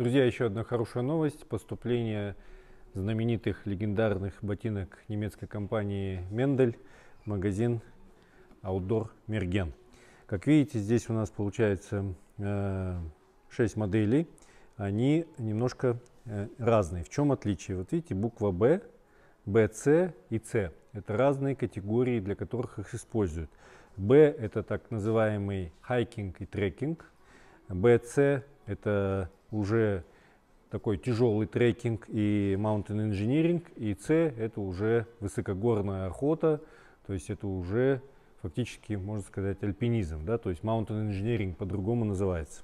Друзья, еще одна хорошая новость. Поступление знаменитых легендарных ботинок немецкой компании Мендель в магазин Outdoor Мерген. Как видите, здесь у нас получается э, 6 моделей. Они немножко э, разные. В чем отличие? Вот видите, буква B, BC и C. Это разные категории, для которых их используют. B – это так называемый хайкинг и трекинг. BC – это уже такой тяжелый трекинг и mountain engineering, и С это уже высокогорная охота, то есть это уже фактически, можно сказать, альпинизм, да, то есть mountain engineering по-другому называется.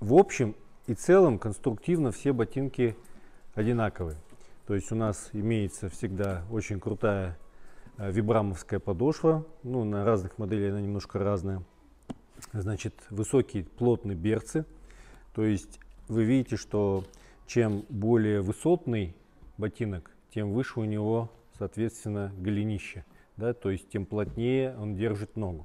В общем и целом конструктивно все ботинки одинаковые. То есть у нас имеется всегда очень крутая э, вибрамовская подошва, ну на разных моделях она немножко разная. Значит, высокие плотные берцы – то есть вы видите, что чем более высотный ботинок, тем выше у него, соответственно, голенище. Да? То есть тем плотнее он держит ногу.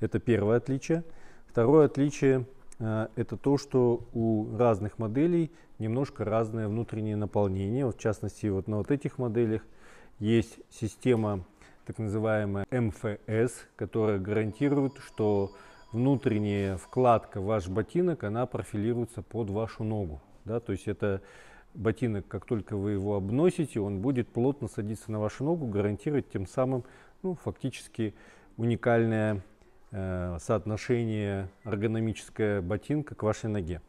Это первое отличие. Второе отличие э, это то, что у разных моделей немножко разное внутреннее наполнение. Вот в частности, вот на вот этих моделях есть система так называемая МФС, которая гарантирует, что внутренняя вкладка ваш ботинок, она профилируется под вашу ногу. Да? То есть это ботинок, как только вы его обносите, он будет плотно садиться на вашу ногу, гарантировать тем самым ну, фактически уникальное э, соотношение эргономическое ботинка к вашей ноге.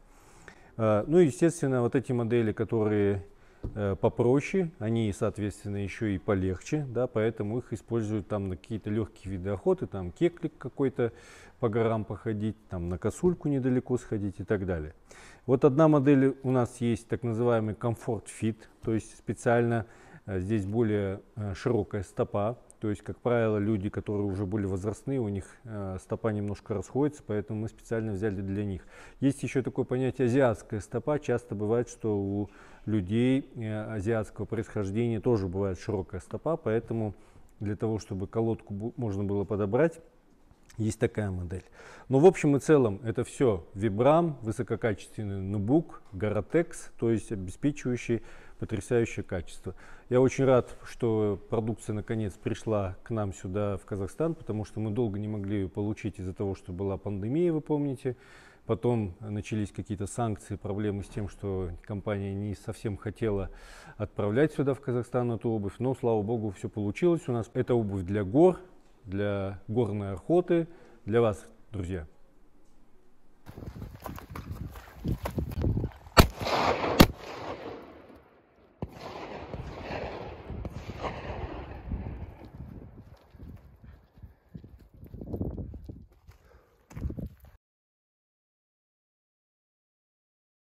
Э, ну и, естественно, вот эти модели, которые Э, попроще, они, соответственно, еще и полегче, да, поэтому их используют там на какие-то легкие виды охоты, там кеклик какой-то по горам походить, там на косульку недалеко сходить и так далее. Вот одна модель у нас есть так называемый комфорт фит, то есть специально э, здесь более э, широкая стопа, то есть, как правило, люди, которые уже более возрастные, у них э, стопа немножко расходится, поэтому мы специально взяли для них. Есть еще такое понятие азиатская стопа. Часто бывает, что у людей э, азиатского происхождения тоже бывает широкая стопа, поэтому для того, чтобы колодку можно было подобрать, есть такая модель. Но в общем и целом это все Vibram, высококачественный ноутбук, Garatex, то есть обеспечивающий потрясающее качество. Я очень рад, что продукция наконец пришла к нам сюда, в Казахстан, потому что мы долго не могли ее получить из-за того, что была пандемия, вы помните. Потом начались какие-то санкции, проблемы с тем, что компания не совсем хотела отправлять сюда, в Казахстан, эту обувь. Но, слава богу, все получилось у нас. Это обувь для гор, для горной охоты. Для вас, друзья,